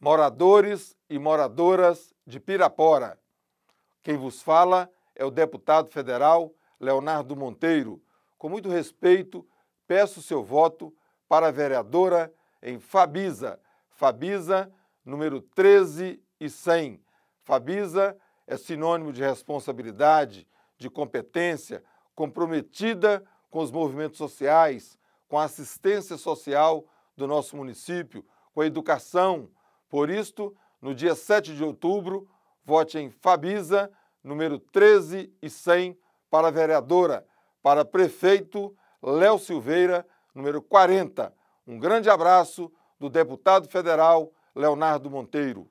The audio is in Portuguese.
Moradores e moradoras de Pirapora. Quem vos fala é o deputado federal Leonardo Monteiro. Com muito respeito, peço seu voto para a vereadora em Fabisa. Fabisa, número 13 e 100. Fabisa é sinônimo de responsabilidade, de competência, comprometida com os movimentos sociais, com a assistência social do nosso município, com a educação. Por isto, no dia 7 de outubro, vote em Fabisa, número 13 e 100, para vereadora, para prefeito Léo Silveira, número 40. Um grande abraço do deputado federal Leonardo Monteiro.